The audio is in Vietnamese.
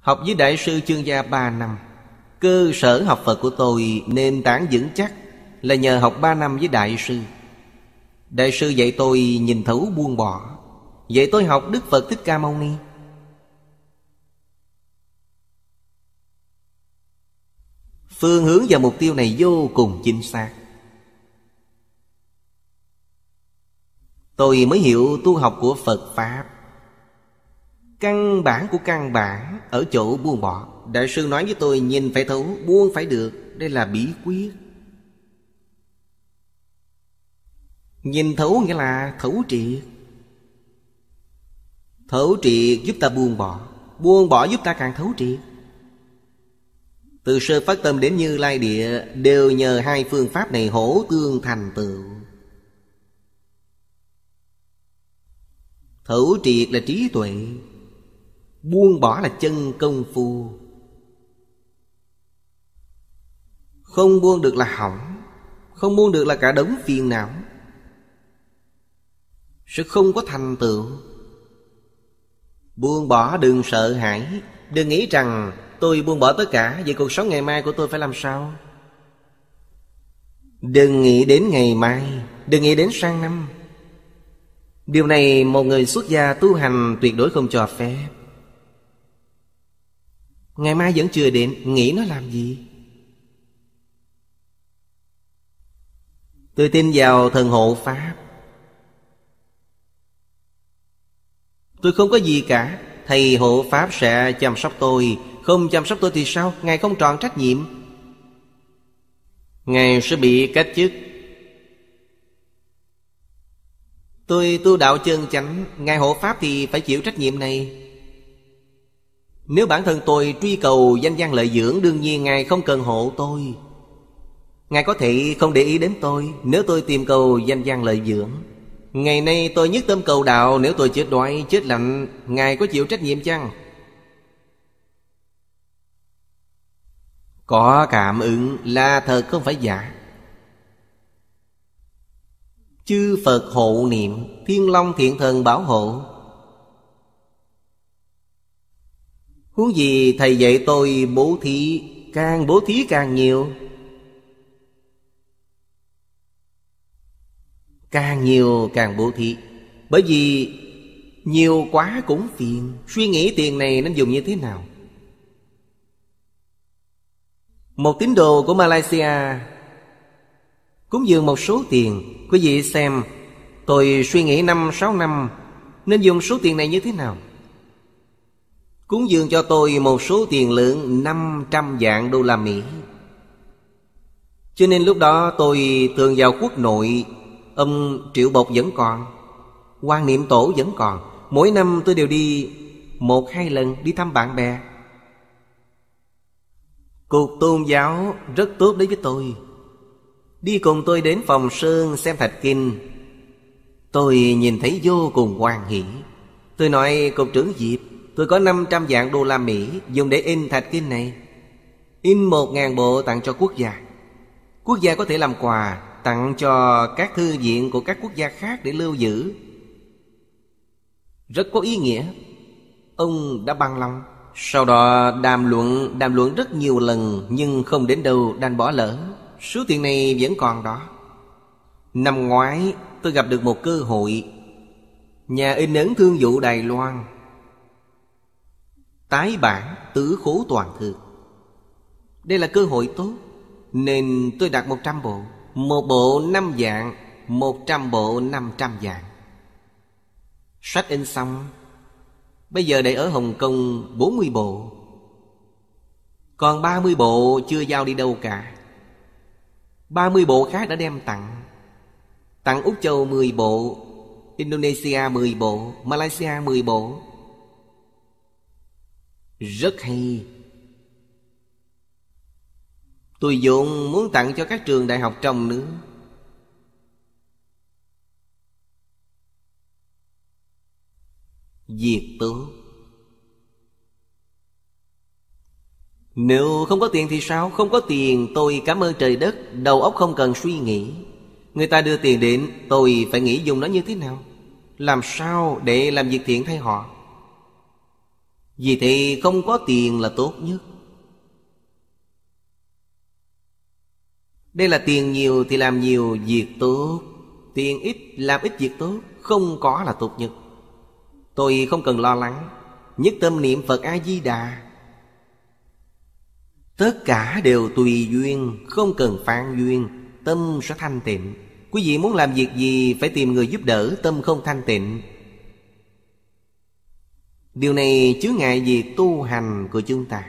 Học với Đại sư Chương Gia 3 năm Cơ sở học Phật của tôi nền tảng vững chắc Là nhờ học 3 năm với Đại sư Đại sư dạy tôi nhìn thấu buông bỏ dạy tôi học Đức Phật Thích Ca Mâu Ni Phương hướng và mục tiêu này vô cùng chính xác Tôi mới hiểu tu học của Phật Pháp Căn bản của căn bản Ở chỗ buông bỏ Đại sư nói với tôi nhìn phải thấu Buông phải được Đây là bí quyết Nhìn thấu nghĩa là thấu triệt Thấu triệt giúp ta buông bỏ Buông bỏ giúp ta càng thấu triệt Từ sơ phát tâm đến như lai địa Đều nhờ hai phương pháp này hỗ tương thành tựu Thấu triệt là trí tuệ Buông bỏ là chân công phu Không buông được là hỏng Không buông được là cả đống phiền não Sẽ không có thành tựu Buông bỏ đừng sợ hãi Đừng nghĩ rằng tôi buông bỏ tất cả Vậy cuộc sống ngày mai của tôi phải làm sao Đừng nghĩ đến ngày mai Đừng nghĩ đến sang năm Điều này một người xuất gia tu hành tuyệt đối không cho phép Ngày mai vẫn chưa đến Nghĩ nó làm gì Tôi tin vào thần hộ Pháp Tôi không có gì cả Thầy hộ Pháp sẽ chăm sóc tôi Không chăm sóc tôi thì sao Ngài không tròn trách nhiệm Ngài sẽ bị cách chức Tôi tu đạo chân chánh Ngài hộ Pháp thì phải chịu trách nhiệm này nếu bản thân tôi truy cầu danh gian lợi dưỡng Đương nhiên Ngài không cần hộ tôi Ngài có thể không để ý đến tôi Nếu tôi tìm cầu danh gian lợi dưỡng Ngày nay tôi nhất tâm cầu đạo Nếu tôi chết đói, chết lạnh Ngài có chịu trách nhiệm chăng? Có cảm ứng là thật không phải giả Chư Phật hộ niệm Thiên Long thiện thần bảo hộ Huống gì thầy dạy tôi bố thí Càng bố thí càng nhiều Càng nhiều càng bố thí Bởi vì nhiều quá cũng phiền Suy nghĩ tiền này nên dùng như thế nào Một tín đồ của Malaysia Cúng dường một số tiền Quý vị xem Tôi suy nghĩ năm sáu năm Nên dùng số tiền này như thế nào Cúng dường cho tôi một số tiền lượng 500 vạn đô la Mỹ Cho nên lúc đó tôi thường vào quốc nội Ông Triệu Bột vẫn còn quan niệm tổ vẫn còn Mỗi năm tôi đều đi một hai lần đi thăm bạn bè Cuộc tôn giáo rất tốt đối với tôi Đi cùng tôi đến phòng sơn xem thạch kinh Tôi nhìn thấy vô cùng hoan hỷ Tôi nói cục trưởng Diệp Tôi có 500 vạn đô la Mỹ dùng để in thạch kinh này In 1.000 bộ tặng cho quốc gia Quốc gia có thể làm quà Tặng cho các thư viện của các quốc gia khác để lưu giữ Rất có ý nghĩa Ông đã băng lòng Sau đó đàm luận Đàm luận rất nhiều lần Nhưng không đến đâu đành bỏ lỡ Số tiền này vẫn còn đó Năm ngoái tôi gặp được một cơ hội Nhà in ấn thương vụ Đài Loan Tái bản tứ khố toàn thư Đây là cơ hội tốt Nên tôi đặt trăm bộ Một bộ năm dạng một trăm bộ năm trăm dạng Sách in xong Bây giờ để ở Hồng Kông bốn mươi bộ Còn ba mươi bộ chưa giao đi đâu cả ba mươi bộ khác đã đem tặng Tặng Úc Châu mười bộ Indonesia mười bộ Malaysia mười bộ rất hay tôi vốn muốn tặng cho các trường đại học trong nước diệt tốt nếu không có tiền thì sao không có tiền tôi cảm ơn trời đất đầu óc không cần suy nghĩ người ta đưa tiền đến tôi phải nghĩ dùng nó như thế nào làm sao để làm việc thiện thay họ vì thế không có tiền là tốt nhất Đây là tiền nhiều thì làm nhiều việc tốt Tiền ít làm ít việc tốt Không có là tốt nhất Tôi không cần lo lắng Nhất tâm niệm Phật A-di-đà Tất cả đều tùy duyên Không cần phán duyên Tâm sẽ thanh tịnh Quý vị muốn làm việc gì Phải tìm người giúp đỡ Tâm không thanh tịnh Điều này chứa ngại gì tu hành của chúng ta